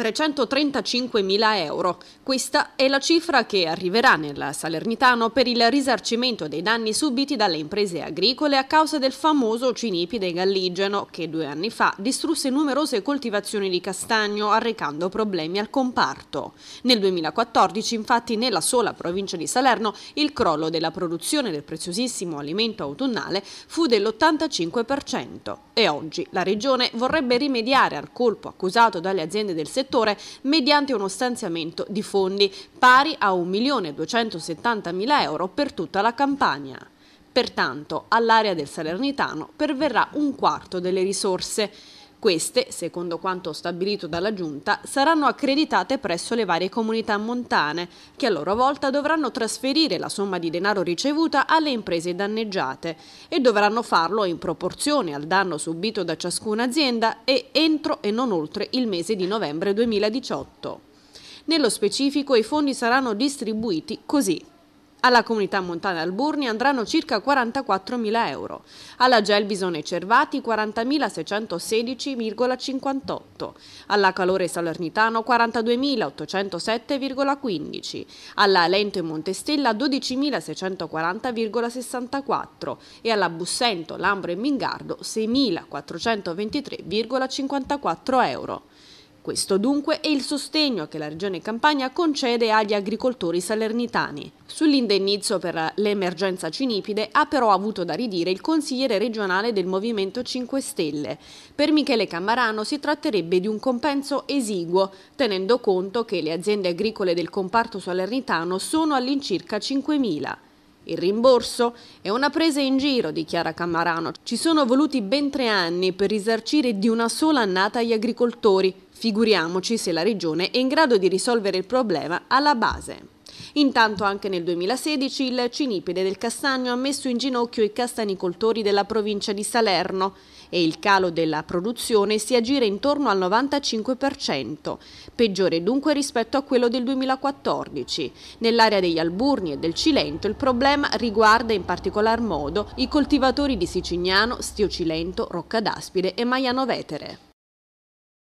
335.000 euro. Questa è la cifra che arriverà nel Salernitano per il risarcimento dei danni subiti dalle imprese agricole a causa del famoso cinipide galligeno che due anni fa distrusse numerose coltivazioni di castagno arrecando problemi al comparto. Nel 2014 infatti nella sola provincia di Salerno il crollo della produzione del preziosissimo alimento autunnale fu dell'85% e oggi la regione vorrebbe rimediare al colpo accusato dalle aziende del settore settore mediante uno stanziamento di fondi pari a 1.270.000 euro per tutta la campagna. Pertanto all'area del Salernitano perverrà un quarto delle risorse. Queste, secondo quanto stabilito dalla Giunta, saranno accreditate presso le varie comunità montane, che a loro volta dovranno trasferire la somma di denaro ricevuta alle imprese danneggiate e dovranno farlo in proporzione al danno subito da ciascuna azienda e entro e non oltre il mese di novembre 2018. Nello specifico i fondi saranno distribuiti così. Alla comunità montana Alburni andranno circa 44.000 euro, alla Gelbison e Cervati 40.616,58, alla Calore Salernitano 42.807,15, alla Lento e Montestella 12.640,64 e alla Bussento, Lambro e Mingardo 6.423,54 euro. Questo dunque è il sostegno che la Regione Campania concede agli agricoltori salernitani. Sull'indennizzo per l'emergenza cinipide ha però avuto da ridire il consigliere regionale del Movimento 5 Stelle. Per Michele Cammarano si tratterebbe di un compenso esiguo, tenendo conto che le aziende agricole del comparto salernitano sono all'incirca 5.000. Il rimborso è una presa in giro, dichiara Cammarano. Ci sono voluti ben tre anni per risarcire di una sola annata gli agricoltori, Figuriamoci se la Regione è in grado di risolvere il problema alla base. Intanto anche nel 2016 il Cinipide del Castagno ha messo in ginocchio i castanicoltori della provincia di Salerno e il calo della produzione si aggira intorno al 95%, peggiore dunque rispetto a quello del 2014. Nell'area degli Alburni e del Cilento il problema riguarda in particolar modo i coltivatori di Sicignano, Stio Cilento, Roccadaspide e Maiano Vetere.